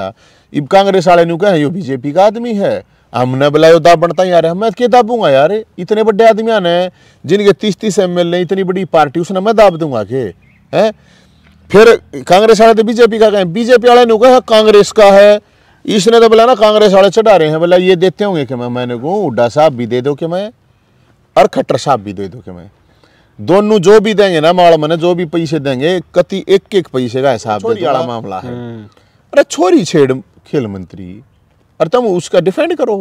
इब कांग्रेस वाले ने कहे यो बीजेपी का आदमी है हमने बुलायो दाबणता यार मैं के दाबूंगा यार इतने बड़े आदमिया ने जिनके तीस तीस एम एल इतनी बड़ी पार्टी उसने मैं दाब दूंगा के है फिर कांग्रेस वाले तो बीजेपी का कहें बीजेपी वाले ने कहा कांग्रेस का है इसने तो बोला ना कांग्रेस वाले चढ़ा रहे हैं बोला ये देते होंगे कि मैं मैंने कहूँ हुड्डा साहब भी दे दो कि मैं और खट्टर साहब भी दे दो कि मैं दोनों जो भी देंगे ना माड़ा मैंने जो भी पैसे देंगे कति एक एक पैसे का हिसाब मामला है हम्म। अरे छोरी छेड़ खेल मंत्री अरे तुम उसका डिफेंड करो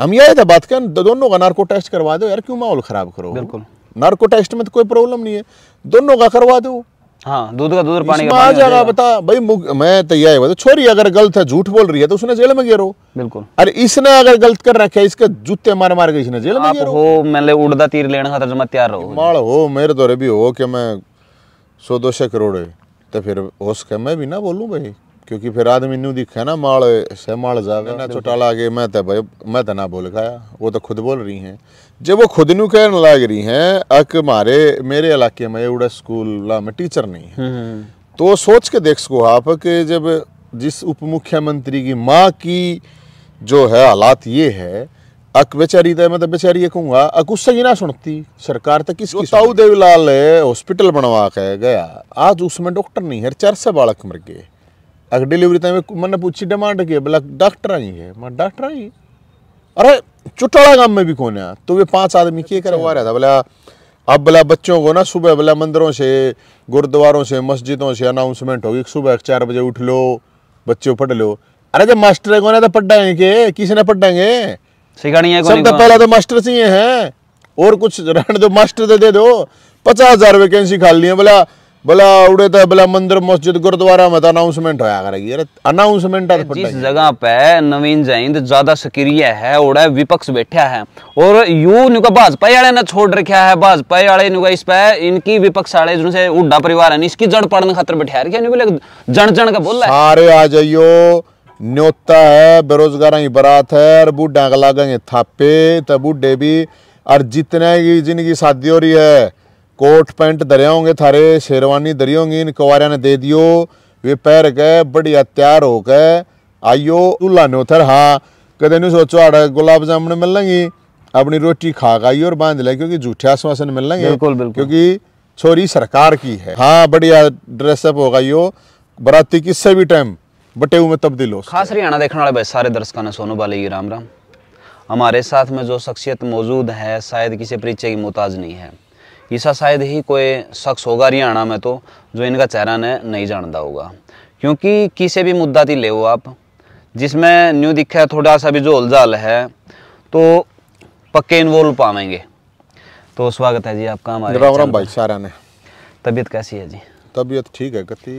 हम यह था तो बात कर दोनों का नार्को टेस्ट करवा दो यार क्यों माहौल खराब करो बिल्कुल नार्को टेस्ट में तो कोई प्रॉब्लम नहीं है दोनों का करवा दो हाँ दूध का दूध पानी का जाएगा बता भाई मैं तो यह छोरी अगर गलत है झूठ बोल रही है तो उसने जेल में गिरो बिल्कुल अरे इसने अगर गलत कर रखा है इसके जूते मार मार के इसने जेल में गिरो हो उड़दा तीर लेने तैयार रहो हो मेरे भी तो हो कि मैं सौ दो सौ करोड़ तो फिर हो सके मैं भी ना बोलूँ भाई क्योंकि फिर आदमी नू दिखे ना माल से माल जावे ना हाँ, चौटाला आगे मैं तो भाई मैं तो ना बोल खाया वो तो खुद बोल रही हैं जब वो खुद नू कह लग रही हैं अक मारे मेरे इलाके में उड़ा स्कूल ला में टीचर नहीं है हम्म, हम्म। तो सोच के देख सको आप कि जब जिस उप मुख्यमंत्री की माँ की जो है हालात ये है अक बेचारी मैं तो बेचारी ये कहूँगा अक उससे ही ना सुनती सरकार तक किस ताऊ देवीलाल हॉस्पिटल बनवा के गया आज उसमें डॉक्टर नहीं है चार से बालक मर गए अगर डिलीवरी तो मैंने पूछी डिमांड की बोला डॉक्टर आई है मैं डॉक्टर आई अरे चुटड़ा गांव में भी कौन है तो वे पांच आदमी के अच्छा। करवा रहा था बोला अब बोला बच्चों को ना सुबह बोला मंदिरों से गुरुद्वारों से मस्जिदों से अनाउंसमेंट होगी सुबह चार बजे उठ लो बच्चे पढ़ लो अरे जब तो मास्टर को ना तो पढ़ाएंगे के किसने पढ़ाएंगे सब तो पहला तो मास्टर से ही है और कुछ रहने दो मास्टर दे दो पचास हजार वैकेंसी खाली है बोला बोला उड़े तो बोला मंदिर मस्जिद गुरुद्वारा में तो अनाउंसमेंट होया करेगी अरे अनाउंसमेंट जिस जगह पे नवीन जैन ज्यादा सक्रिय है उड़े विपक्ष बैठा है और यू नुका भाजपा वाले ने छोड़ रखा है भाजपा वाले नुका इस पे इनकी विपक्ष वाले से उड्डा परिवार है इसकी जड़ पड़ने खातर बैठा रखा जन जन का बोल सारे आ जाइयो न्योता है बेरोजगार की बरात है और बूढ़ा का लागेंगे थापे तो बूढ़े भी और जितने की जिनकी शादी हो रही है कोट पैंट दरिया होंगे थारे शेरवानी दरी होंगी इन कुंवरिया ने दे दियो वे पैर के बढ़िया तैयार गए आइयो दूल्हा ने उतर हाँ कद नहीं सोचो आड़ा गुलाब जामुन मिल लेंगी अपनी रोटी खा खाई और बांध ले क्योंकि झूठे आश्वासन मिल लेंगे बिल्कुल बिल्कुल क्योंकि छोरी सरकार की है हाँ बढ़िया ड्रेसअप होगा यो बराती किससे भी टाइम बटेऊ में तब्दील हो खास हरियाणा देखने वाले भाई सारे दर्शकों ने सोनू बाली राम राम हमारे साथ में जो शख्सियत मौजूद है शायद किसी परिचय की मोहताज नहीं है ईसा शायद ही कोई शख्स होगा हरियाणा में तो जो इनका चेहरा ने नहीं जानता होगा क्योंकि किसी भी मुद्दा थी ले हो आप जिसमें न्यू दिखा है थोड़ा सा भी जो उलझाल है तो पक्के इन्वॉल्व पावेंगे तो स्वागत है जी आपका हमारे राम राम भाई सारा ने तबीयत कैसी है जी तबीयत ठीक है कति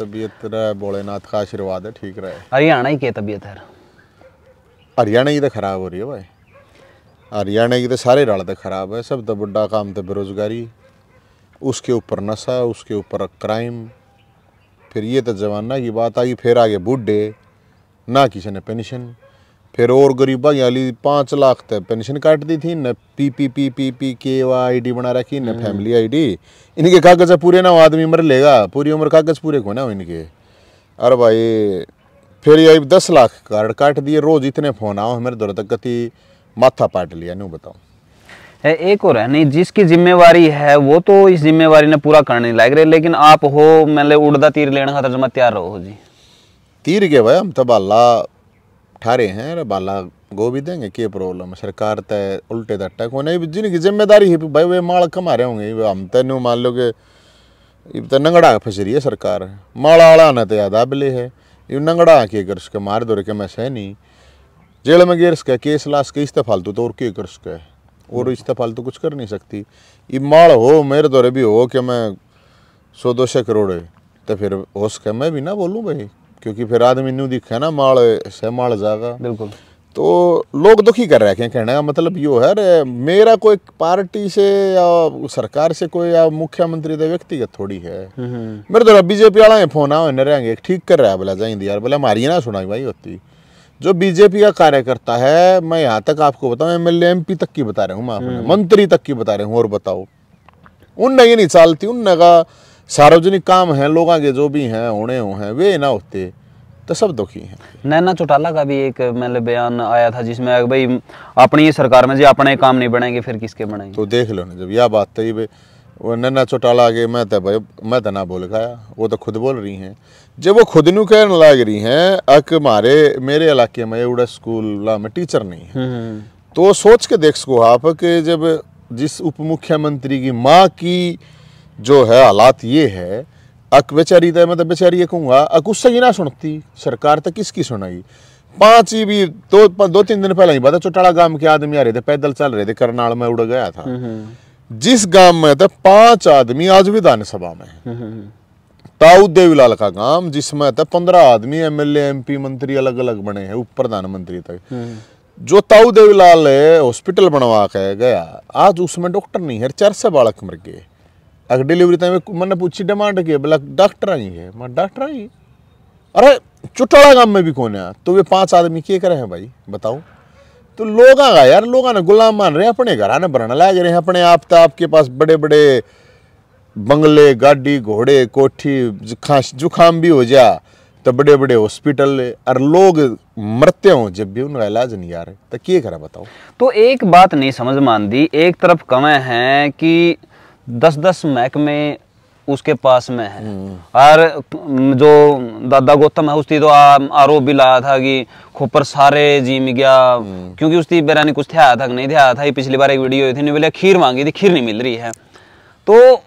तबीयत भोलेनाथ का आशीर्वाद है ठीक रहे हरियाणा ही क्या तबीयत है हरियाणा ही तो खराब हो रही है भाई हरियाणा की तो सारे रल तो खराब है सब तो बड़ा काम तो बेरोज़गारी उसके ऊपर नशा उसके ऊपर क्राइम फिर ये तो जमाना की बात आई फिर आगे बूढ़े ना किसी ने पेंशन फिर और गरीबा अली पाँच लाख तक पेंशन काट दी थी न P P P P P के आई डी बना रखी न फैमिली आई डी इनके कागज पूरे ना आदमी मर लेगा पूरी उम्र कागज पूरे को ना हो इनके अरे भाई फिर ये दस लाख कार्ड काट दिए रोज़ इतने फ़ोन आओ मेरे दौर तक माथा पाट लिया नहीं बताओ एक और है नहीं जिसकी जिम्मेवारी है वो तो इस जिम्मेवारी ने पूरा करने लायक रहे लेकिन आप हो मतलब उड़दा तीर लेने खातर जमा तैयार रहो जी तीर के भाई हम तो बाला ठारे हैं अरे बाला गोभी देंगे क्या प्रॉब्लम सरकार तय उल्टे दट्टा को नहीं जिनकी जिम्मेदारी है भाई वे माल कमा रहे होंगे हम तो नहीं मान लो कि तो नंगड़ा फंस रही है सरकार माला वाला आना तो याद आबले है ये नंगड़ा के कर उसके मार दो के मैं सह नहीं जेल में गिर सके केस ला सके इसते फालतू तो और क्या कर सके और इसते फालतू कुछ कर नहीं सकती ये माल हो मेरे दौरे भी हो कि मैं सौ दो सौ करोड़ है तो फिर हो सके मैं भी ना बोलूँ भाई क्योंकि फिर आदमी न्यू दिखे ना माल से माल जाएगा बिल्कुल तो लोग दुखी कर रहे हैं कहने का मतलब यो है मेरा कोई पार्टी से या सरकार से कोई या मुख्यमंत्री तो व्यक्तिगत थोड़ी है हम्म। मेरे तो बीजेपी वाला फोन आओ नरेंगे ठीक कर रहा है बोला जाएंगे यार बोला हमारी ना सुनाई भाई होती जो बीजेपी का कार्यकर्ता है मैं यहाँ तक आपको बताऊँ एम एल एम पी तक की बता रहा हूँ मैं हम्म। मंत्री तक की बता रहे हूँ और बताओ उन ये नहीं चालती उन का सार्वजनिक काम है लोगों के जो भी हैं होने हो हैं वे ना होते तो सब दुखी हैं नैना चौटाला का भी एक मैंने बयान आया था जिसमें भाई अपनी सरकार में जी अपने काम नहीं बनाएंगे फिर किसके बनाएंगे तो देख लो ना जब यह बात थी भाई वो नन्ना चौटाला आगे मैं तो भाई मैं तो ना बोल गया वो तो खुद बोल रही हैं जब वो खुद नू कह लग रही हैं अक मारे मेरे इलाके में उड़ा स्कूल ला में टीचर नहीं है हम्म, हम्म। तो सोच के देख सको आप कि जब जिस उप मुख्यमंत्री की माँ की जो है हालात ये है अक बेचारी तो मैं तो बेचारी ये कहूँगा अक उससे ही ना सुनती सरकार तो किसकी सुनाई पाँच ही भी दो दो तीन दिन पहले ही पता चौटाला गांव के आदमी आ रहे थे पैदल चल रहे थे करनाल में उड़ गया था हम्म, जिस गांव में थे तो पांच आदमी आज विधानसभा में ताऊ देवीलाल का गांव जिसमें थे तो पंद्रह आदमी एमएलए एमपी मंत्री अलग अलग बने हैं उप प्रधानमंत्री तक हम्म। जो ताऊ देवीलाल हॉस्पिटल बनवा के गया आज उसमें डॉक्टर नहीं है चार से बालक मर गए अगर डिलीवरी टाइम मैंने पूछी डिमांड की बोला डॉक्टर आई है मैं डॉक्टर आई अरे चुटाला गांव में भी कौन है तो वे पांच आदमी क्या करे हैं भाई बताओ तो लोग का यार लोग ने गुलाम मान रहे हैं अपने घर ने भरना लग रहे हैं अपने आप तो आपके पास बड़े बड़े बंगले गाड़ी घोड़े कोठी जुखा जुकाम भी हो जा तो बड़े बड़े हॉस्पिटल और लोग मरते हो जब भी उनका इलाज नहीं आ रहे तो क्या करा बताओ तो एक बात नहीं समझ मान दी एक तरफ कमें हैं कि दस दस महकमे उसके पास में है हम्म। और जो दादा गौतम है उसकी तो आरोप भी लाया था कि खोपर सारे जिम गया हम्म। क्योंकि उसकी बेरानी कुछ थे था नहीं थे था पिछली बार एक वीडियो थी नहीं बोले खीर मांगी थी खीर नहीं मिल रही है तो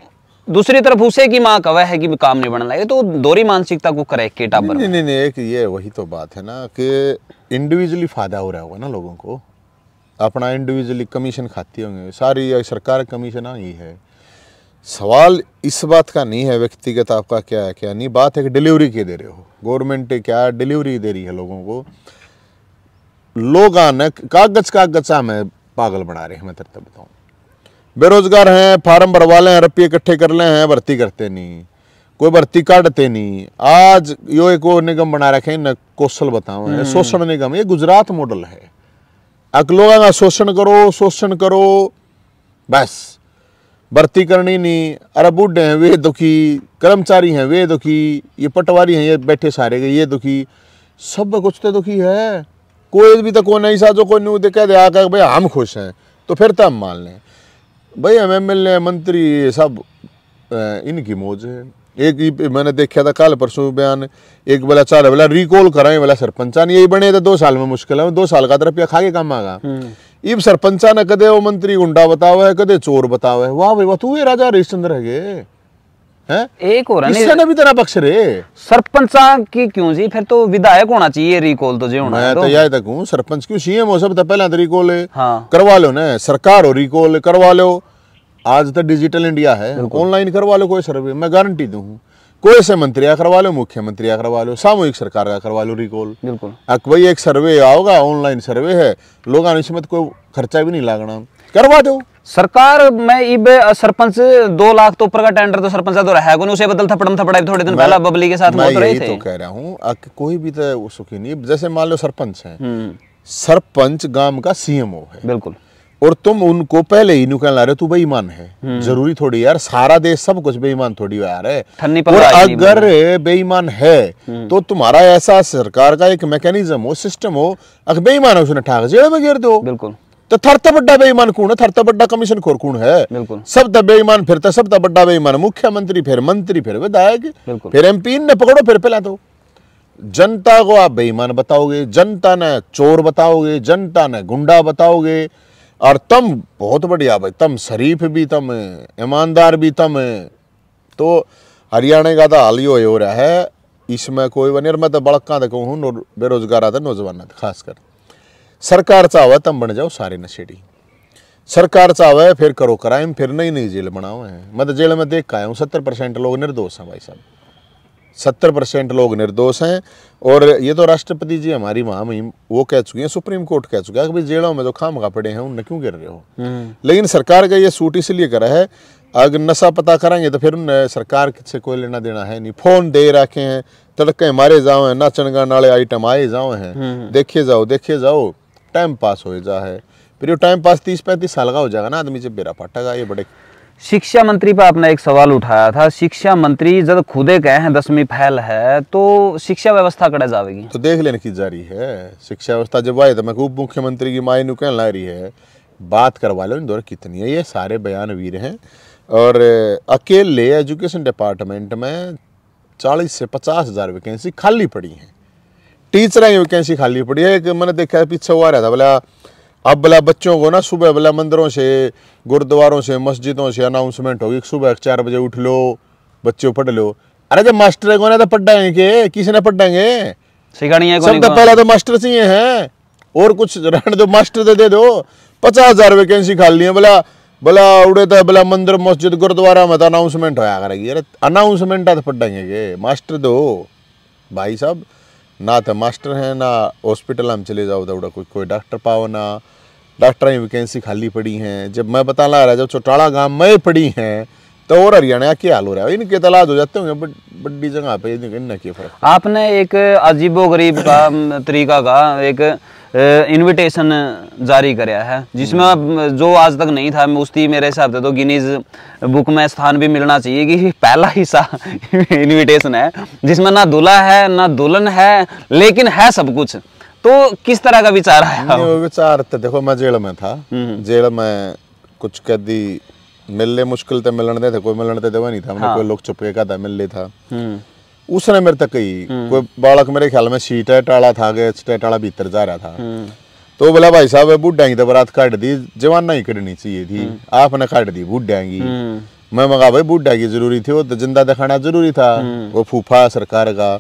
दूसरी तरफ उसे की माँ कवा है कि काम नहीं बनना लगे तो दोहरी मानसिकता को करे के टापर नहीं, नहीं नहीं एक ये वही तो बात है ना कि इंडिविजुअली फायदा हो रहा होगा ना लोगों को अपना इंडिविजुअली कमीशन खाती होंगे सारी सरकार कमीशन ही है सवाल इस बात का नहीं है व्यक्तिगत आपका क्या है क्या नहीं बात है कि डिलीवरी के दे रहे हो गवर्नमेंट क्या डिलीवरी दे रही है लोगों को लोग आने कागज कागजा में पागल बना रहे हैं मैं तरह बताऊँ बेरोजगार हैं फार्म भरवा लें रुपये इकट्ठे कर ले हैं भर्ती करते नहीं कोई भर्ती काटते नहीं आज यो एक वो निगम बना रखे न कौशल बताओ हम्म। शोषण निगम ये गुजरात मॉडल है अक लोग शोषण करो शोषण करो बस भर्ती करनी नहीं अरे बूढ़े हैं वे दुखी कर्मचारी हैं वे दुखी ये पटवारी हैं ये बैठे सारे के ये दुखी सब कुछ तो दुखी है कोई भी तो कोई नहीं सा जो कोई नहीं कह दे आकर भाई हम खुश हैं तो फिर तो हम मान लें भाई हम एम एल ए मंत्री ये सब इनकी मौज है एक ही मैंने देखा था कल परसों बयान एक बोला चार बोला रिकॉल कराए बोला सरपंचान यही बने तो दो साल में मुश्किल है दो साल का तरफ तो खा के काम आगा हम्म। इब सरपंचा ने कदे वो मंत्री गुंडा बतावे है कदे चोर बतावे है वाह भाई वाह तू ये राजा हरिश्चंद्र है है? एक और इससे ना भी तेरा पक्ष रे सरपंचा की क्यों जी फिर तो विधायक होना चाहिए रिकॉल तो जे होना मैं तो।, तो, यही तक हूँ सरपंच क्यों सीएम हो सब तो पहले तो रिकॉल हाँ। करवा लो ना सरकार हो रिकॉल करवा लो आज तो डिजिटल इंडिया है ऑनलाइन करवा लो कोई सर्वे मैं गारंटी दूं कोई से मंत्री करवा लो मुख्यमंत्री करवा लो सामूहिक सरकार का करवा लो रिकॉल बिल्कुल भाई एक सर्वे आओगा ऑनलाइन सर्वे है लोग इसमें कोई खर्चा भी नहीं लागना करवा दो सरकार मैं इब सरपंच दो लाख तो ऊपर का टेंडर तो सरपंच तो रहा है उसे बदल थपड़म थपड़ाई थोड़े दिन पहला बबली के साथ मैं यही तो कह रहा हूँ कोई भी तो सुखी नहीं जैसे मान लो सरपंच है हम्म। सरपंच गांव का सीएमओ है बिल्कुल और तुम उनको पहले ही नुकल ला रहे हो तू बेईमान है हम्म। जरूरी थोड़ी यार सारा देश सब कुछ बेईमान थोड़ी यार है और अगर बेईमान है हम्म। तो तुम्हारा ऐसा सरकार का एक मैकेनिज्म हो सिस्टम हो अगर बेईमान है उसने ठाक जेल में घेर दो बिल्कुल तो थरता तो बड्डा बेईमान कौन है थरता तो बड्डा कमीशन खोर कौन है सब तब तो बेईमान फिर तो सब तब बड्डा बेईमान मुख्यमंत्री फिर मंत्री फिर विधायक फिर एमपी ने पकड़ो फिर पहला दो जनता को आप बेईमान बताओगे जनता ने चोर बताओगे जनता ने गुंडा बताओगे और तम बहुत बढ़िया भाई तम शरीफ भी तम ईमानदार भी तम तो हरियाणा का तो हाल ही हो रहा है इसमें कोई वनिर मैं तो बड़का तक तो हूँ बेरोजगार आता तो नौजवान खासकर सरकार चाहे तम बन जाओ सारे नशेड़ी सरकार चाहे फिर करो क्राइम फिर नहीं नई जेल बनाओ है मैं तो जेल में देख का आया हूँ सत्तर परसेंट लोग निर्दोष हैं भाई साहब सत्तर परसेंट लोग निर्दोष हैं और ये तो राष्ट्रपति जी हमारी महामहिम वो कह चुके हैं सुप्रीम कोर्ट कह चुका है कि भाई जेलों में जो तो खाम खा पड़े हैं उन क्यों गिर रहे हो हम्म। लेकिन सरकार का ये सूट इसलिए करा है अगर नशा पता करेंगे तो फिर सरकार से कोई लेना देना है नहीं फोन दे रखे हैं तड़के मारे जाओ हैं ना चनगा नाले आइटम आए जाओ हैं हम्म। देखे जाओ देखे जाओ टाइम पास हो जा है फिर वो टाइम पास तीस पैंतीस साल का हो जाएगा ना आदमी जब बेरा फाटा ये बड़े शिक्षा मंत्री पर आपने एक सवाल उठाया था शिक्षा मंत्री जब खुदे कहे हैं दसवीं फैल है तो शिक्षा व्यवस्था कड़े जाएगी तो देख लेने की जा रही है शिक्षा व्यवस्था जब आए तो मैं उप मुख्यमंत्री की माई कहने ला रही है बात करवा लो इन कितनी है ये सारे बयान वीर हैं और अकेले एजुकेशन डिपार्टमेंट में चालीस से पचास हज़ार वैकेंसी खाली पड़ी हैं टीचर की वैकेंसी खाली पड़ी है एक मैंने देखा है पीछे हुआ रहा था बोला अब भला बच्चों को ना सुबह भला मंदिरों से गुरुद्वारों से मस्जिदों से अनाउंसमेंट होगी सुबह चार बजे उठ लो बच्चों पढ़ लो अरे जब मास्टर को ना तो पढ़ाएंगे के किसी ने पढ़ाएंगे सिखानी सबसे तो पहला तो मास्टर से ही है और कुछ रहने दो मास्टर दे दो पचास हजार वैकेंसी खाली है बोला बोला उड़े तो बोला मंदिर मस्जिद गुरुद्वारा में तो अनाउंसमेंट होया करेगी अरे अनाउंसमेंट तो पढ़ाएंगे के मास्टर दो भाई साहब ना तो मास्टर है ना हॉस्पिटल हम चले जाओ तो उड़ा कोई कोई डॉक्टर पाओ ना डॉक्टर की वैकेंसी खाली पड़ी हैं जब मैं बता ला रहा जब चौटाला गांव में पड़ी हैं तो और हरियाणा के हाल हो रहा है इनके तलाश तो हो जाते होंगे बड़ी जगह पे इनके के फर्क आपने एक अजीबो गरीब का तरीका का एक इनविटेशन जारी कराया है जिसमें हम्म। जो आज तक नहीं था उसकी मेरे हिसाब से तो गिनीज बुक में स्थान भी मिलना चाहिए कि पहला हिस्सा इनविटेशन है जिसमें ना दूल्हा है ना दुल्हन है लेकिन है सब कुछ तो किस तरह का विचार आया विचार तो देखो मैं जेल में था हम्म, हम्म। जेल में कुछ कैदी मिलने मुश्किल थे मिलने दे थे कोई मिलने दे देवा नहीं था हाँ। कोई लोग चुपके का था मिलने हम्म। था उसने मेरे तक कही कोई बालक मेरे ख्याल में सीटे टाला था गए टाला भीतर जा रहा था तो बोला भाई साहब बुढ़ा बुढ़ियांगी तो बरात काट दी जवाना ही करनी चाहिए थी आपने काट दी बुढ़ा बुढ़ियांगी मैं मगा भाई बुढ़ा की जरूरी थी वो तो जिंदा दिखाना जरूरी था वो फूफा सरकार का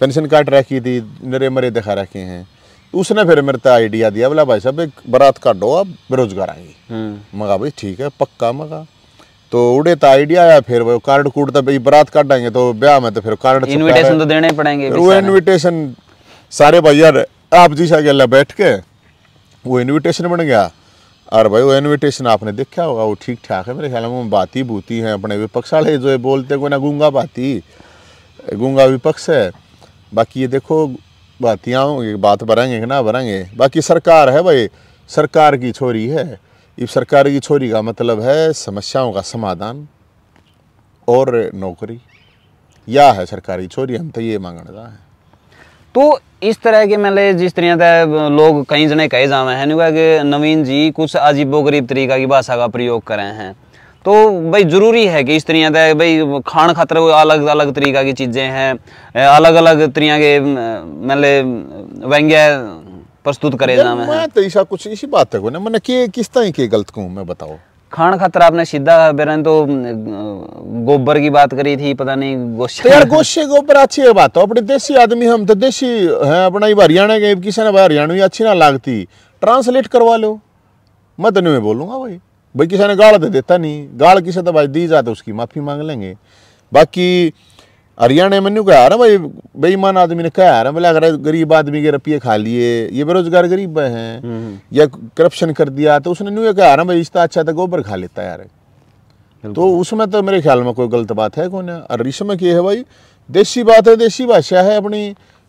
पेंशन काट रखी थी नरे मरे दिखा रखे हैं उसने फिर मेरे तक आइडिया दिया बोला भाई साहब एक बारात काटो आप बेरोजगार आएंगे हम्म। मगा भाई ठीक है पक्का मगा तो उड़े तो आइडिया आया फिर वो कार्ड कूट तो बारात आएंगे तो ब्याह में तो फिर कार्ड इनविटेशन तो देने पड़ेंगे वो इनविटेशन सारे भाई यार आप जी सा गया बैठ के वो इन्विटेशन बन गया और भाई वो इन्विटेशन आपने देखा होगा वो ठीक ठाक है मेरे ख्याल में बाती बूती हैं अपने विपक्ष वाले जो बोलते को ना गूंगा बाती गूंगा विपक्ष है बाकी ये देखो बातियाँ ये बात बरेंगे ना बरेंगे बाकी सरकार है भाई सरकार की छोरी है ये सरकार की छोरी का मतलब है समस्याओं का समाधान और नौकरी या है सरकारी छोरी हम तो ये मांगना है तो इस तरह के मतलब जिस तरह से लोग कई जने कहे जावे हैं कि नवीन जी कुछ अजीबो गरीब तरीका की भाषा का प्रयोग करें हैं तो भाई ज़रूरी है कि इस तरह का भाई खाने खातर अलग अलग तरीका की चीज़ें हैं अलग अलग तरीके के मतलब व्यंग्य प्रस्तुत करे ना मैं तो ईशा कुछ इसी बात है मैंने के किस तरह के गलत कहूँ मैं बताओ खान खतर आपने सीधा बेरन तो गोबर की बात करी थी पता नहीं गोशे तो यार गोशे गोबर अच्छी है बात अपने देसी आदमी हम तो देसी हैं अपना हरियाणा के किसी ने हरियाणवी अच्छी ना लगती ट्रांसलेट करवा लो मैं तो नहीं बोलूँगा भाई भाई किसी ने गाल तो देता नहीं गाड़ किसी तो भाई दी जाए तो उसकी माफ़ी मांग लेंगे बाकी हरियाणा में कहा ना भाई बेईमान आदमी ने कहा ना बोले अगर गरीब आदमी के रुपये खा लिए ये बेरोजगार गरीब हैं हम्म, हम्म। या करप्शन कर दिया तो उसने न्यू कहा ना भाई इसका अच्छा तो गोबर खा लेता यार तो उसमें तो मेरे ख्याल में कोई गलत बात है कौन है और इसमें क्या है भाई देसी बात है देसी भाषा है अपनी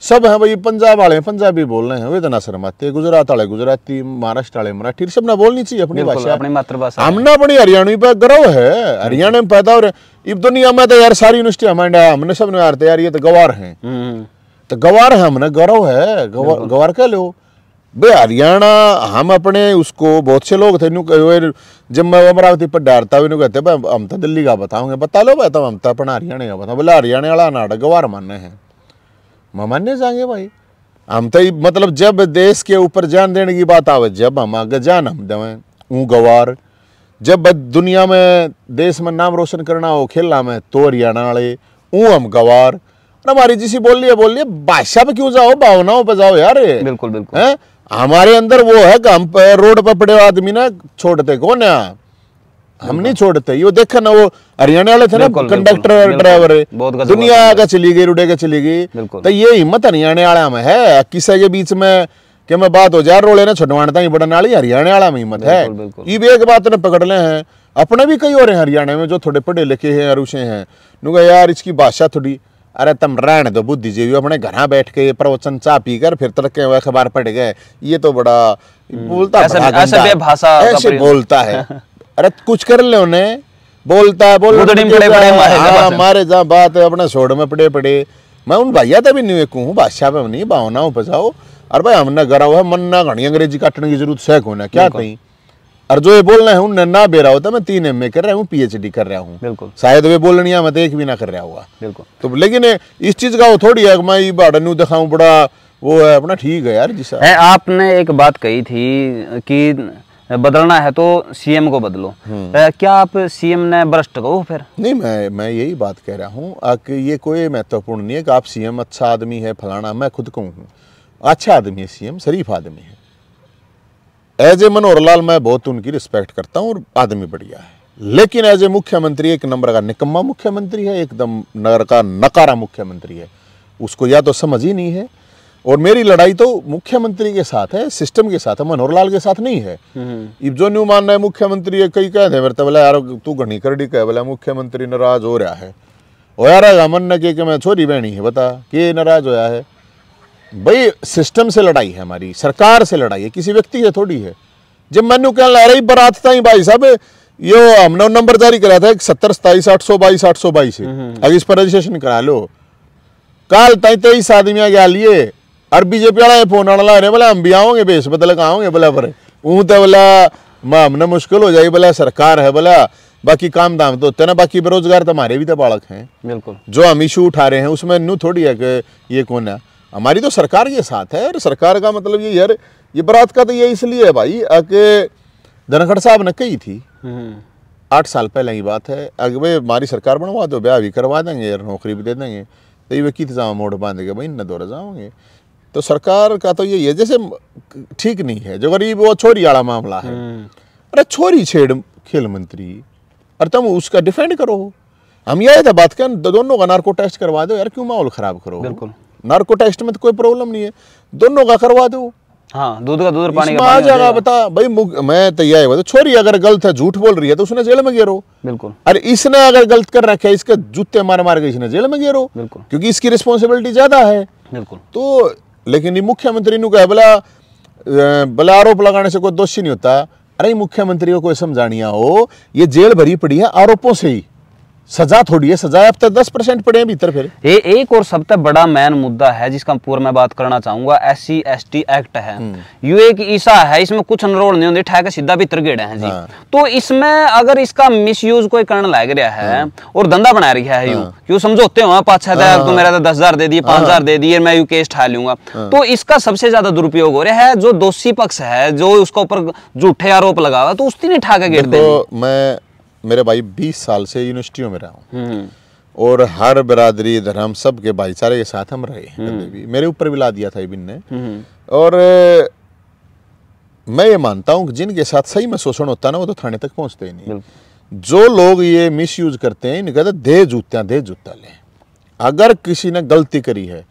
सब हैं भाई पंजाब वाले हैं पंजाबी बोल रहे हैं वे तो ना शर्माते गुजरात वाले गुजराती महाराष्ट्र वाले मराठी सब ना बोलनी चाहिए अपनी भाषा अपनी मातृभाषा हम ना अपनी हरियाणवी पर गर्व है हम्म। हरियाणा में पैदा हो रहे इब दुनिया में तो यार सारी यूनिवर्सिटी हमारे हमने सब यार तो यार ये तो गवार हैं हम्म। तो गवार है हमने गौरव है गवार कह लो बे हरियाणा हम अपने उसको बहुत से लोग थे जब मैं अमरावती पर डरता हुए कहते हम तो दिल्ली का बताओगे बता लो भाई तो हम तो अपना हरियाणा का बताओ बोले हरियाणा वाला नाटक गवार मानने हैं ममान्य जाएंगे भाई हम तो मतलब जब देश के ऊपर जान देने की बात आवे जब हम आगे जान हम देवे ऊँ गवार जब दुनिया में देश में नाम रोशन करना हो खेलना में तो हरियाणा वाले ऊँ हम गवार हमारी बोल बोली है बोलिए भाषा पे क्यों जाओ भावनाओं पे जाओ यार बिल्कुल बिल्कुल हमारे अंदर वो है कि हम रोड पर पड़े आदमी ना छोड़ते कौन है हम नहीं छोड़ते यो देखा ना वो हरियाणा वाले थे ना कंडक्टर और ड्राइवर दुनिया का चली गई रुडेगा चली गई तो ये हिम्मत हरियाणा वाले में है किसे के बीच में कि मैं बात हो जाए रोले ना छुटवाने ताई बड़ा नाली हरियाणा वाला में हिम्मत है ये भी एक बात ने पकड़ ले हैं अपने भी कई और हैं हरियाणा में जो थोड़े पढ़े लिखे हैं अरुषे हैं नुका यार इसकी भाषा थोड़ी अरे तुम रहने दो बुद्धिजीवी अपने घर बैठ के प्रवचन चाह पी कर फिर तड़के अखबार पढ़ गए ये तो बड़ा बोलता ऐसे, ऐसे बोलता है अरे कुछ कर ले उन्हें बोलता तो हाँ, है बोल पड़े पड़े मारे जहाँ बात है अपने छोड़ में पड़े पड़े मैं उन भाइया तभी नहीं हूँ बादशाह में नहीं भावना हूँ फसाओ अरे भाई हमने करा हुआ है मन ना घड़ी अंग्रेजी काटने की जरूरत सह होना क्या कहीं और जो ये बोलना है उन ना बेरा होता मैं तीन एम कर रहा हूँ पीएचडी कर रहा हूँ बिल्कुल शायद वे बोलनी मैं एक भी ना कर रहा हुआ बिल्कुल तो लेकिन इस चीज का वो थोड़ी है मैं ये बाड़ा न्यू बड़ा वो है अपना ठीक है यार जी आपने एक बात कही थी कि बदलना है तो सीएम को बदलो हम्म। क्या आप सीएम ने भ्रष्ट कहो फिर नहीं मैं मैं यही बात कह रहा हूँ ये कोई महत्वपूर्ण नहीं है कि आप सीएम अच्छा आदमी है फलाना मैं खुद कहूँ अच्छा आदमी है सीएम शरीफ आदमी है एज ए मनोहर लाल मैं बहुत उनकी रिस्पेक्ट करता हूँ और आदमी बढ़िया है लेकिन एज ए मुख्यमंत्री एक नंबर का निकम्मा मुख्यमंत्री है एकदम नगर का नकारा मुख्यमंत्री है उसको या तो समझ ही नहीं है और मेरी लड़ाई तो मुख्यमंत्री के साथ है सिस्टम के साथ है मनोहर लाल के साथ नहीं है हम्म। इब जो न्यू मानना है मुख्यमंत्री कई कह दे मेरे तो बोला यार तू घनी कर डी कह बोला मुख्यमंत्री नाराज हो रहा है और यार अमन ने कह के मैं छोरी बहनी है बता के नाराज होया है भाई सिस्टम से लड़ाई है हमारी सरकार से लड़ाई है किसी व्यक्ति से थोड़ी है जब मैनू कह ला रही बरात था ही भाई साहब यो हमने नंबर जारी करा था सत्तर सताईस आठ सौ बाईस आठ सौ बाईस हम्म। अगर इस पर रजिस्ट्रेशन करा लो कल ताई तेईस आदमियाँ गया लिए और बीजेपी वाला फोन वाला अरे बोला हम भी आओगे बेस बदल आओगे बोला पर ऊँ तो बोला मामना मुश्किल हो जाए बोला सरकार है बोला बाकी काम दाम तो होते ना बाकी बेरोजगार तो हमारे भी तो बालक हैं बिल्कुल जो हम इशू उठा रहे हैं उसमें नू थोड़ी है कि ये कौन है हमारी तो सरकार के साथ है और सरकार का मतलब ये यार ये बरात का तो ये इसलिए है भाई अके धनखड़ साहब ने कही थी हम्म। आठ साल पहले ही बात है अगर भाई हमारी सरकार बनवा दो ब्याह भी करवा देंगे यार नौकरी भी दे देंगे तो ये वे की मोड़ बांधेगा भाई इन दौरे जाओगे तो सरकार का तो ये है जैसे ठीक नहीं है जो गरीब वो छोरी वाला मामला है हम्म। अरे छोरी छेड़ खेल मंत्री अरे तुम उसका डिफेंड करो हम यह था बात करें दोनों का नार्को टेस्ट करवा दो यार क्यों माहौल खराब करो बिल्कुल नार्को टेस्ट में तो कोई प्रॉब्लम नहीं है दोनों का करवा दो हाँ दूध का दूध पानी का पानी बता भाई मैं तो यह छोरी अगर गलत है झूठ बोल रही है तो उसने जेल में गेरो बिल्कुल अरे इसने अगर गलत कर रखा है इसके जूते मार मार के इसने जेल में घेरो बिल्कुल क्योंकि इसकी रिस्पॉन्सिबिलिटी ज्यादा है बिल्कुल तो लेकिन ये मुख्यमंत्री ने कहे बोला बोला आरोप लगाने से कोई दोषी नहीं होता अरे मुख्यमंत्री को कोई समझानिया हो ये जेल भरी पड़ी है आरोपों से ही सजा थोड़ी है सजा अब तक तो दस परसेंट पड़े हैं भीतर फिर ये एक और सबसे बड़ा मेन मुद्दा है जिसका पूरा मैं बात करना चाहूंगा S C S T act है हम्म। यू एक ईसा है इसमें कुछ अनरोल नहीं होते ठहके सीधा भीतर गेड़े हैं जी हाँ। तो इसमें अगर इसका मिस यूज कोई करने लग रहा है हाँ। और धंधा बना रही है यूं क्यों हाँ। समझौते हो हाँ, पाछा हजार तो मेरा दस हजार दे दिए पांच हजार दे दिए मैं यू केस ठा लूंगा तो इसका सबसे ज्यादा दुरुपयोग हो रहा है जो दोषी पक्ष है जो उसके ऊपर झूठे आरोप लगा हुआ तो उसकी नहीं ठा गेड़ दे मैं मेरे भाई बीस साल से यूनिवर्सिटियों में रहा हूँ हम्म। और हर बरादरी धर्म सब के भाईचारे के साथ हम रहे हैं हम्म। मेरे ऊपर भी ला दिया था इबिन ने हम्म। और मैं ये मानता हूँ कि जिनके साथ सही में शोषण होता है ना वो तो थाने तक पहुँचते ही नहीं जो लोग ये मिस यूज करते हैं इनका कहते दे जूत्या दे जूता लें अगर किसी ने गलती करी है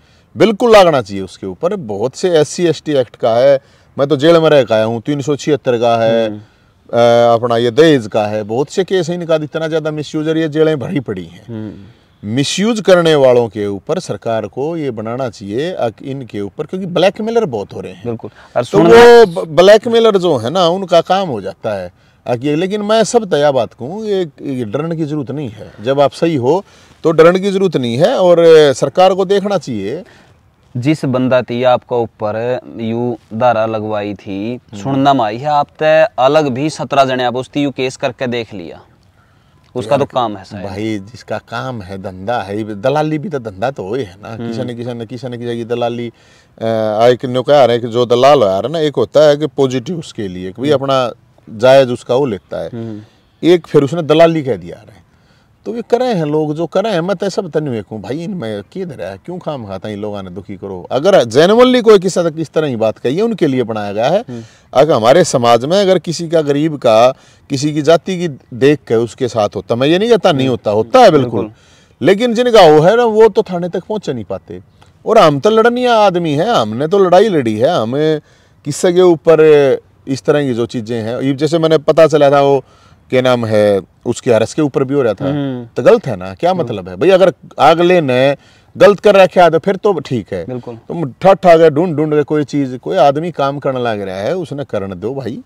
बिल्कुल लागना चाहिए उसके ऊपर बहुत से एस सी एक्ट का है मैं तो जेल में रह का आया हूँ तीन सौ छिहत्तर का है अपना ये दहेज का है बहुत से केस ही निकाल इतना ज़्यादा मिस यूज ये जेलें भरी पड़ी हैं हम्म। मिसयूज करने वालों के ऊपर सरकार को ये बनाना चाहिए इनके ऊपर क्योंकि ब्लैकमेलर बहुत हो रहे हैं तो वो ब्लैकमेलर जो है ना उनका काम हो जाता है लेकिन मैं सब तया बात कहूँ ये डरने की ज़रूरत नहीं है जब आप सही हो तो डरने की ज़रूरत नहीं है और सरकार को देखना चाहिए जिस बंदा थी आपका ऊपर यू धारा लगवाई थी सुनना माई है आप तय अलग भी सत्रह जने आप उसकी यू केस करके देख लिया उसका तो काम है भाई जिसका काम है धंधा है दलाली भी तो धंधा तो है ना किसी ने हम्म। किसी ने किसी ने किसी की दलाली एक कह रहे जो दलाल है ना एक होता है कि पॉजिटिव उसके लिए भाई हम्म। अपना जायज उसका वो लेता है हम्म। एक फिर उसने दलाली कह दिया रहे तो ये करे हैं लोग जो करे हैं मत तो सब तनवे को भाई इनमें किधर है क्यों खाम खाता ही लोगों ने दुखी करो अगर जेनवनली कोई किसी तक इस तरह की बात कही है उनके लिए बनाया गया है हम्म। अगर हमारे समाज में अगर किसी का गरीब का किसी की जाति की देख के उसके साथ होता मैं ये नहीं कहता नहीं हम्म। होता होता है बिल्कुल लेकिन जिनका वो है ना वो तो थाने तक पहुँच नहीं पाते और हम तो लड़निया आदमी है हमने तो लड़ाई लड़ी है हमें किस्से के ऊपर इस तरह की जो चीज़ें हैं जैसे मैंने पता चला था वो क्या नाम है उसके अरेस्ट के ऊपर भी हो रहा था हम्म। तो गलत है ना क्या हम्म। मतलब है भाई अगर अगले ने गलत कर रखा है तो फिर तो ठीक है तुम तो ठा ठा गए ढूंढ ढूंढ गए कोई चीज़ कोई आदमी काम करने लग रहा है उसने करने दो भाई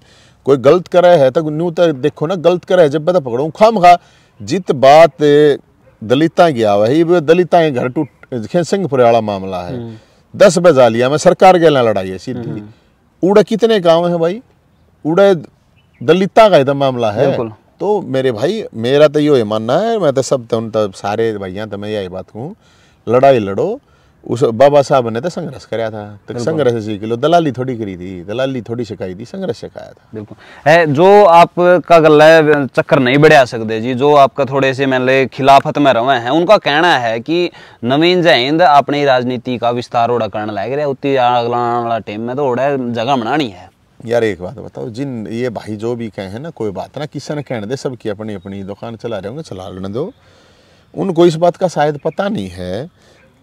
कोई गलत कर रहा है तो न्यू तो देखो ना गलत कर रहा है जब मैं पकड़ो खाम खा जित बात दलिता गया वही दलिता घर टूट सिंहपुर वाला मामला है हम्म। दस बजा लिया मैं सरकार के लड़ाई है सीधी उड़े कितने गाँव है भाई उड़े दलितता का तो मामला है तो मेरे भाई मेरा तो यो मानना है मैं तो सब तो, तो सारे भैया तो मैं यही बात कहूँ लड़ाई लड़ो उस बाबा साहब ने तो संघर्ष कराया था तो संघर्ष सीख लो दलाली थोड़ी करी थी दलाली थोड़ी सिखाई थी संघर्ष सिखाया था बिल्कुल है जो आपका गल है चक्कर नहीं बढ़ा सकते जी जो आपका थोड़े से मान ले खिलाफत में रहे हैं उनका कहना है कि नवीन जैन अपनी राजनीति का विस्तार ओड़ा करने लग रहा है उतनी अगला टाइम में तो ओड़ा जगह बनानी है यार एक बात बताओ जिन ये भाई जो भी कहे हैं ना कोई बात ना किसी ने कहने दे सबकी अपनी अपनी दुकान चला रहे होंगे चला लेने दो उनको इस बात का शायद पता नहीं है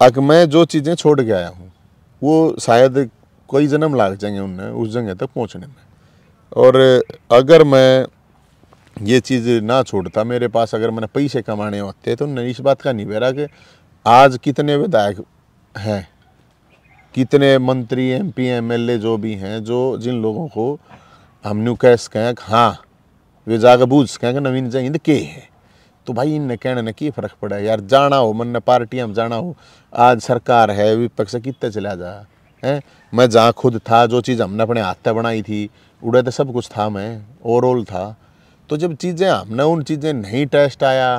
अगर मैं जो चीज़ें छोड़ के आया हूँ वो शायद कोई जन्म लाग जाएंगे उनने उस जगह तक पहुँचने में और अगर मैं ये चीज़ ना छोड़ता मेरे पास अगर मैंने पैसे कमाने होते तो इस बात का नहीं बेरा कि आज कितने विधायक हैं कितने मंत्री M P M L A जो भी हैं जो जिन लोगों को हमने कैस कहें हाँ वे जाग बूझ कैंक नवीन हिंद के है तो भाई इन कहने ने की फ़र्क पड़ा यार जाना हो मन ने पार्टी हम जाना हो आज सरकार है विपक्ष कितने चला जा है मैं जहाँ खुद था जो चीज़ हमने अपने हाथ से बनाई थी उड़े तो सब कुछ था मैं ओवरऑल था तो जब चीज़ें हमने उन चीज़ें नहीं टेस्ट आया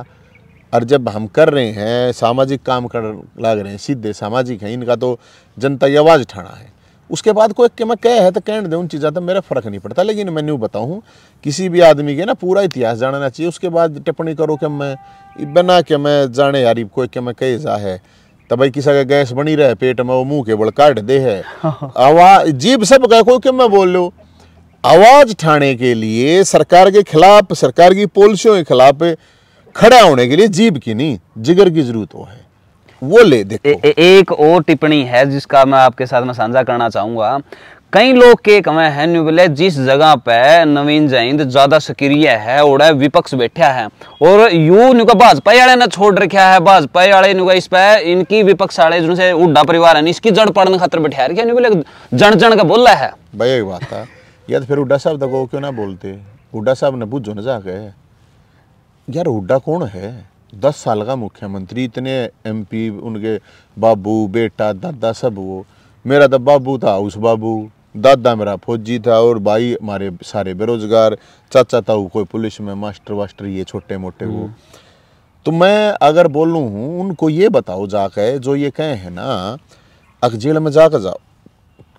और जब हम कर रहे हैं सामाजिक काम कर लग रहे हैं सीधे सामाजिक हैं इनका तो जनता की आवाज़ उठाना है उसके बाद कोई के मैं कह है तो कहने दे उन चीज़ों तो मेरा फ़र्क नहीं पड़ता लेकिन मैं न्यू बताऊँ किसी भी आदमी के ना पूरा इतिहास जानना चाहिए उसके बाद टिप्पणी करो कि मैं बना के मैं जाने यारी कोई के मैं कहे जा है तो भाई किसी का गैस बनी रहे पेट में वो मुँह के बड़ काट दे है आवाज जीब सब गए कोई के मैं बोल लो आवाज़ ठाने के लिए सरकार के खिलाफ सरकार की पॉलिसियों के खिलाफ खड़ा होने के लिए जीभ की नहीं जिगर की जरूरत हो है वो ले देखो ए, ए, एक और टिप्पणी है जिसका मैं आपके साथ में साझा करना चाहूंगा कई लोग के कमे हैं न्यूबिले जिस जगह पे नवीन जैन ज्यादा सक्रिय है और विपक्ष बैठा है और यू का भाजपा वाले ने छोड़ रखा है भाजपा वाले का इस पे इनकी विपक्ष वाले जिनसे उड्डा परिवार है इसकी जड़ पड़ने खातर बैठा रखा न्यूबिले जन जन का बोला है भाई एक बात था या तो फिर उड्डा साहब तक तो क्यों ना बोलते उड्डा साहब ने बुझो ना जाके यार हुड्डा कौन है दस साल का मुख्यमंत्री इतने एमपी उनके बाबू बेटा दादा सब वो मेरा तो बाबू था उस बाबू दादा मेरा फौजी था और भाई हमारे सारे बेरोजगार चाचा था कोई पुलिस में मास्टर वास्टर ये छोटे मोटे वो हम्म। तो मैं अगर बोलूँ उनको ये बताओ जाके जो ये कहे हैं ना अक जेल में जाकर जाओ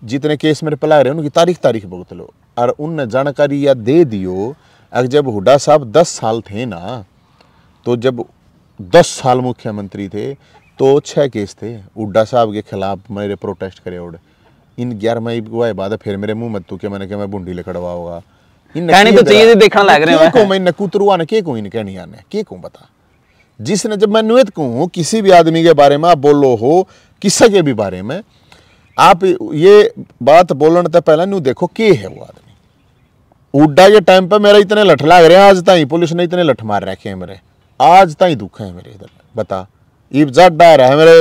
जितने केस मेरे पला रहे उनकी तारीख तारीख भुगत लो और उनने जानकारी या दे दियो अगर जब हुडा साहब दस साल थे ना तो जब दस साल मुख्यमंत्री थे तो छः केस थे हुडा साहब के खिलाफ मेरे प्रोटेस्ट करे उड़े इन ग्यारह मई को बात है फिर मेरे मुंह मत तू के मैंने कहा मैं बूंदी लकड़वा होगा कहने तो चाहिए देखने लग रहा है को मैं नकू तुरुआ ने के को कहनी आने के को बता जिसने जब मैं नुयत कहूँ किसी भी आदमी के बारे में आप बोलो हो किसी के भी बारे में आप ये बात बोलने तो पहले नू देखो के है वो आदमी उड्डा के टाइम पर मेरा इतने लठ लग रहे हैं आज ती पुलिस ने इतने लठ मार रखे हैं मेरे आज ती दुख है मेरे इधर बता ईब जट डर है मेरे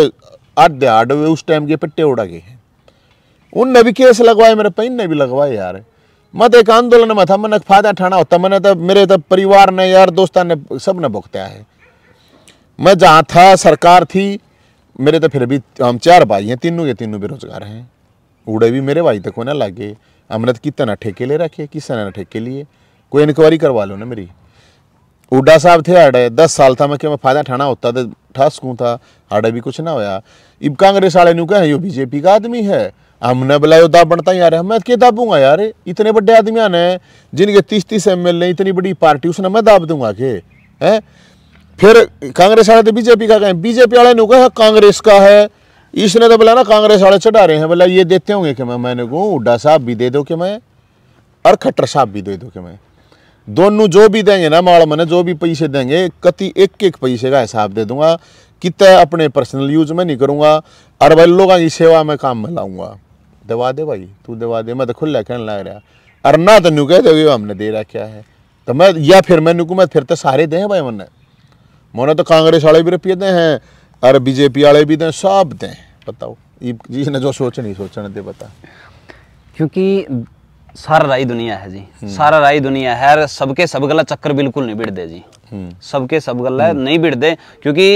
आधे आड उस टाइम के पट्टे उड़ा गए हैं उनने भी केस लगवाए मेरे पैन ने भी लगवाए यार मत एक आंदोलन में था मन फायदा ठाना होता मैंने तो मेरे तो परिवार ने यार दोस्तान ने सब ने भुगत्या है मैं जहाँ था सरकार थी मेरे तो फिर भी हम चार भाई हैं तीनों के तीनों बेरोजगार हैं उड़े भी मेरे भाई तक होने लग गए अमृत की तना ठेके ले रखे किस तरह ठेके लिए कोई इंक्वायरी करवा लो ना मेरी उड्डा साहब थे आड़े दस साल था मैं क्या मैं फायदा ठाना होता था ठा सकूँ था हाडे भी कुछ ना होया इब कांग्रेस वाले ने कहा यो बीजेपी का आदमी है हमने बोला यो दाब बनता यार मैं क्या दाबूंगा यार इतने बड़े आदमी आने जिनके तीस तीस एम एल इतनी बड़ी पार्टी उसने मैं दाब दूंगा के है फिर कांग्रेस वाले तो बीजेपी का कहें बीजेपी वाले ने कहा कांग्रेस का है इसने तो बोला ना कांग्रेस वाले चढ़ा रहे हैं बोला ये देते होंगे कि मैं मैंने कहूँ हुड्डा साहब भी दे दो कि मैं और खट्टर साहब भी दे दो कि मैं दोनों जो भी देंगे ना माड़ मैंने जो भी पैसे देंगे कति एक एक पैसे का हिसाब दे दूंगा कितने अपने पर्सनल यूज में नहीं करूँगा और भाई लोगों की सेवा में काम में लाऊंगा दवा दे भाई तू दवा दे मैं तो खुला कहने लग रहा अरे ना तो न्यू कह दे हमने दे क्या है तो मैं या फिर मैं न्यू मैं फिर तो सारे दें भाई मैंने मैंने तो कांग्रेस वाले भी रुपये दे हैं अरे बीजेपी वाले भी दें सब दें बताओ जिसने जो सोच नहीं सोचने दे बता क्योंकि सारा राई दुनिया है जी हम्म। सारा राई दुनिया है सबके सब गला चक्कर बिल्कुल नहीं बिड़ते जी हम्म। सबके सब गला हम्म। नहीं बिड़ते क्योंकि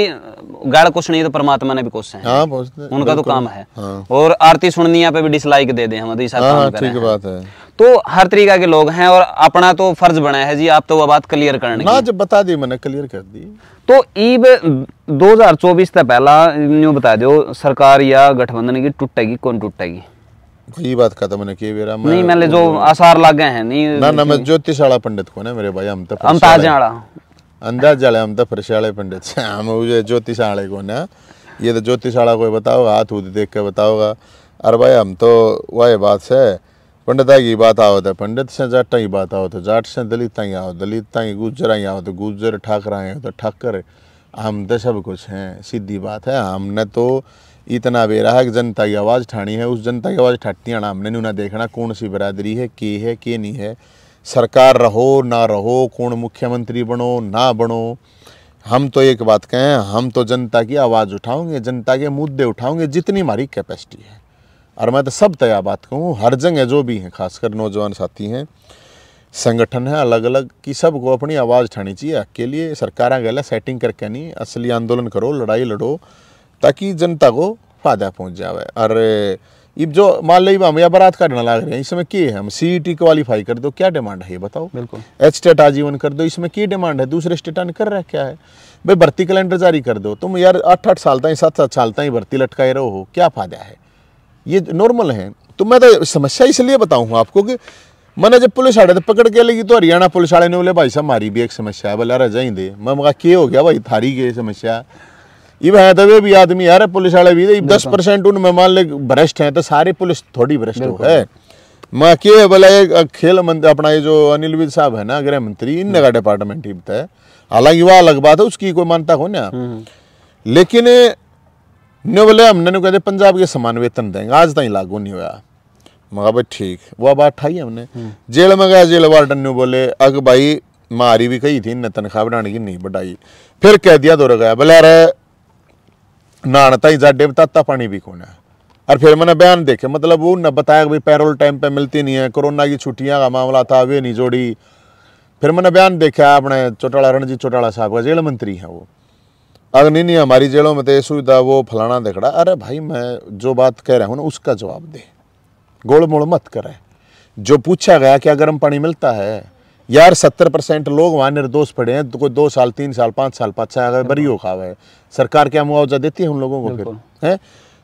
गाड़ कुछ नहीं तो परमात्मा ने भी कुछ है हाँ, तो- उनका तो काम है हाँ। और आरती सुननी पे भी डिसलाइक दे दे हम हाँ, हाँ, ठीक बात है तो हर तरीका के लोग हैं और अपना तो फर्ज बना है जी आप तो वह बात क्लियर करने ना जब बता दी मैंने क्लियर कर दी तो ईब 2024 तक पहला न्यू बता दो सरकार या गठबंधन की टूटेगी कौन टूटेगी ये बात का तो मैंने की मेरा मैं नहीं मैंने जो आसार लगे हैं नहीं ना ना मैं ज्योतिष वाला पंडित कौन है मेरे भाई हम तो हम ताजाड़ा अंदाज वाले हम तो फरसे वाले पंडित से हम ज्योतिष वाले कौन है ये तो ज्योतिष वाला कोई बताओगा हाथ हूथ देख के बताओगा अरे भाई हम तो वही बात से पंडित की बात आवत है पंडित से जाट ही बात आवत है जाट से दलित ही आवत दलित ही गुजर आई आवत गुजर ठाकर आए तो ठाकर हम तो सब कुछ हैं सीधी बात है हमने तो इतना बेरा है कि जनता की आवाज़ ठानी है उस जनता की आवाज़ ठाटती आना हमने नहीं उन्हें देखना कौन सी बिरादरी है के है के नहीं है सरकार रहो ना रहो कौन मुख्यमंत्री बनो ना बनो हम तो एक बात कहें हम तो जनता की आवाज़ उठाओगे जनता के मुद्दे उठाओगे जितनी हमारी कैपेसिटी है और मैं तो सब तया तो बात कहूँ हर जगह जो भी हैं खासकर नौजवान साथी हैं संगठन है अलग अलग कि सबको अपनी आवाज़ उठानी चाहिए हक लिए सरकार गल सेटिंग करके नहीं असली आंदोलन करो लड़ाई लड़ो ताकि जनता को फायदा पहुँच जावे और इब जो मान ली हम या बारात काटने लाग रहे हैं इसमें क्या है हम सी टी क्वालिफाई कर दो क्या डिमांड है ये बताओ बिल्कुल एच स्टेट आजीवन कर दो इसमें की डिमांड है दूसरे स्टेटा ने कर रहा है क्या है भाई भर्ती कैलेंडर जारी कर दो तुम यार आठ आठ साल तक सात सात साल तक भर्ती लटकाए रहो क्या फायदा है ये नॉर्मल है तो मैं तो समस्या इसलिए बताऊँ आपको कि मैंने जब पुलिस आड़े तो पकड़ के लगी तो हरियाणा पुलिस आड़े ने बोले भाई साहब मारी भी एक समस्या है बोला रजा ही दे मैं मगा के हो गया भाई थारी के समस्या ये वह तो वे भी आदमी यार पुलिस वाले भी तो दस परसेंट उनमें मान ले भ्रष्ट हैं तो सारी पुलिस थोड़ी भ्रष्ट हो है मैं के बोला ये खेल मंत्री अपना ये जो अनिल विज साहब है ना गृह मंत्री इन हम्म। का डिपार्टमेंट ही बताए हालांकि वह अलग बात है उसकी कोई मानता हो ना हम्म। लेकिन ਨੇ बोले हमने ਨੂੰ कहते पंजाब के समान वेतन देंगे आज तक लागू नहीं हुआ मगा भाई ठीक वह बात ठाई हमने हम्म। जेल में गया जेल वार्डन ने बोले अग भाई मारी भी कही थी इन तनख्वाह बढ़ाने की नहीं बढ़ाई फिर कह दिया दौर गया बोले अरे नानता ही जाडे बताता पानी भी कौन है और फिर मैंने बयान देखे मतलब वो ना बताया कि भाई पैरोल टाइम पे मिलती नहीं है कोरोना की छुट्टियां का मामला था वे नहीं जोड़ी फिर मैंने बयान देखा अपने चौटाला रणजीत चौटाला साहब का जेल मंत्री हैं वो अगर नहीं नहीं हमारी जेलों में तो ये सुविधा वो फलाना देखड़ा अरे भाई मैं जो बात कह रहा हूँ ना उसका जवाब दे गोड़ मोड़ मत करे जो पूछा गया क्या गर्म पानी मिलता है यार सत्तर परसेंट लोग वहाँ निर्दोष पड़े हैं तो कोई दो साल तीन साल पाँच साल पाचा अगर बरी हो खावे सरकार क्या मुआवजा देती है उन लोगों को फिर है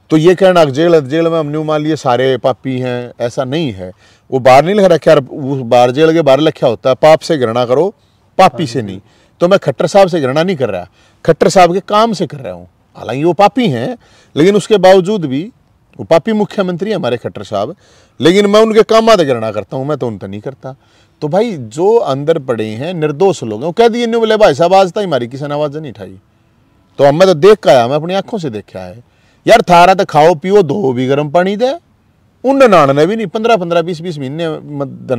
तो ये कहना जेल जेल में हमने मान लिए सारे पापी हैं ऐसा नहीं है वो बाहर नहीं लिख रखा यार उस बार जेल के बाहर लिखा होता है पाप से घृणा करो पापी से हाँ नहीं हाँ तो मैं खट्टर साहब से घृणा नहीं कर रहा खट्टर साहब के काम से कर रहा हूँ हालांकि वो पापी हैं लेकिन उसके बावजूद भी वो पापी मुख्यमंत्री हमारे खट्टर साहब लेकिन मैं उनके काम आदि गणना करता हूँ मैं तो उनका नहीं करता तो भाई जो अंदर पड़े हैं निर्दोष लोग हैं वो कह दिए बोले भाई साहब आज तक हमारी किसी ने आवाज़ नहीं उठाई तो अब मैं तो देख आया मैं अपनी आंखों से देखा है यार थारा तो खाओ पियो धो भी गर्म पानी दे उन नानने भी नहीं पंद्रह पंद्रह बीस बीस महीने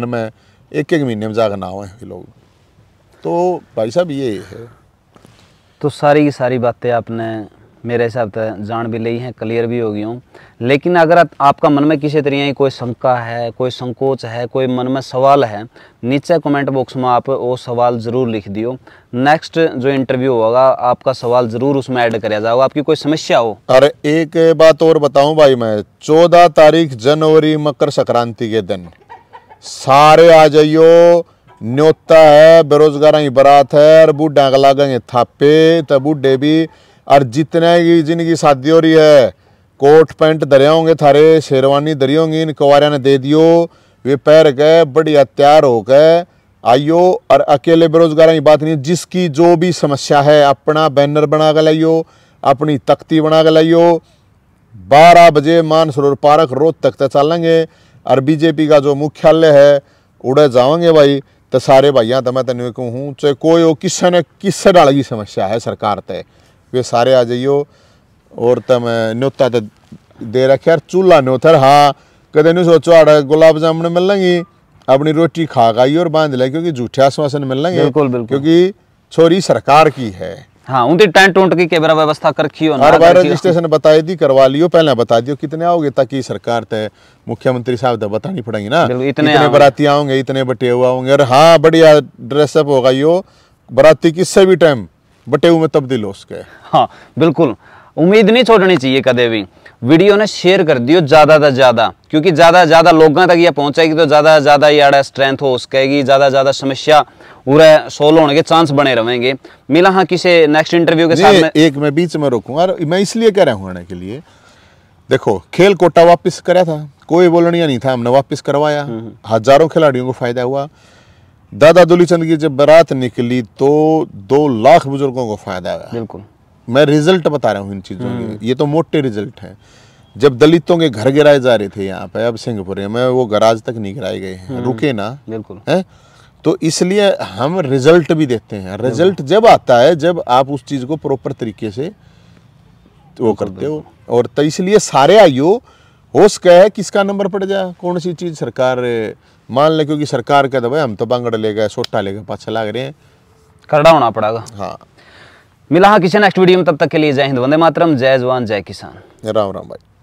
में एक एक महीने में जाकर ना हुए लोग तो भाई साहब ये है तो सारी की सारी बातें आपने मेरे हिसाब से जान भी ली हैं क्लियर भी हो गई हूँ लेकिन अगर आपका मन में किसी तरह की कोई शंका है कोई संकोच है कोई मन में सवाल है नीचे कमेंट बॉक्स में आप वो सवाल ज़रूर लिख दियो नेक्स्ट जो इंटरव्यू होगा आपका सवाल ज़रूर उसमें ऐड कराया जाओ आपकी कोई समस्या हो अरे एक बात और बताऊँ भाई मैं चौदह तारीख जनवरी मकर संक्रांति के दिन सारे आ जाइयो न्योता है बेरोजगार की बरात है और बूढ़ा का लागेंगे थापे तो बूढ़े भी और जितने की जिनकी शादी हो रही है कोट पैंट धरे होंगे थारे शेरवानी धरी होंगी इन कुंवरिया ने दे दियो वे पैर गए बढ़िया तैयार हो गए आइयो और अकेले बेरोजगार की बात नहीं जिसकी जो भी समस्या है अपना बैनर बना के लाइयो अपनी तख्ती बना के लाइयो बारह बजे मानसरोवर पार्क रोज तक तक चलेंगे और बीजेपी का जो मुख्यालय है उड़े जाओगे भाई तो सारे भाइयों तो मैं तेन एक हूँ चाहे कोई किसी ਨੇ किस डाल ਹੀ समस्या है सरकार ते वे सारे आ जाइयो और मैं न्योता तो दे रखे यार चूल्हा न्योथर हाँ कद नहीं सोचो आड़ा गुलाब जामुन मिल अपनी रोटी खा खाई और बांध लें क्योंकि झूठे आश्वासन मिल क्योंकि छोरी सरकार की है हाँ उनकी टेंट उंट की कैमरा व्यवस्था कर रखी हो हर बार रजिस्ट्रेशन बता दी करवा लियो पहले बता दियो कितने आओगे ताकि सरकार तय मुख्यमंत्री साहब तो बतानी पड़ेगी ना इतने, इतने बराती आओगे इतने बटे हुआ आओगे और हाँ बढ़िया ड्रेसअप होगा यो बराती किससे भी टाइम बटे हुए में तब्दील हो सके हाँ बिल्कुल उम्मीद नहीं छोड़नी चाहिए कदम भी वीडियो ने शेयर कर दियो ज़्यादा से ज़्यादा क्योंकि ज़्यादा ज़्यादा लोगों तक यह पहुँचेगी तो ज़्यादा ज़्यादा यार स्ट्रेंथ हो सकेगी ज़्यादा ज़्यादा समस्या पूरा सोल्व होने के चांस बने रहेंगे मिला हाँ किसी नेक्स्ट इंटरव्यू के साथ में एक मैं बीच में रोकूंगा मैं इसलिए कह रहा हूँ के लिए देखो खेल कोटा वापिस करा था कोई बोलनिया नहीं था हमने वापिस करवाया हम्म, हम्म। हजारों खिलाड़ियों को फायदा हुआ दादा दुली चंद की जब बारात निकली तो दो लाख बुजुर्गों को फायदा हुआ बिल्कुल मैं रिजल्ट बता रहा हूँ इन चीज़ों के हम्म। ये तो मोटे रिजल्ट हैं जब दलितों के घर गिराए जा रहे थे यहाँ पे अब सिंगापुर में वो गराज तक नहीं गिराए गए हैं हम्म। रुके ना बिल्कुल है तो इसलिए हम रिजल्ट भी देते हैं रिजल्ट जब आता है जब आप उस चीज़ को प्रॉपर तरीके से वो करते हो और तो इसलिए सारे आइयो हो सके है किसका नंबर पड़ जाए कौन सी चीज़ सरकार मान ले क्योंकि सरकार का दबाए हम तो बंगड़ ले गए सोटा ले गए पाछा लाग रहे हैं करड़ा होना पड़ेगा हाँ मिला हाँ किसी नेक्स्ट वीडियो में तब तक के लिए जय हिंद वंदे मातरम जय जवान जय किसान राम राम भाई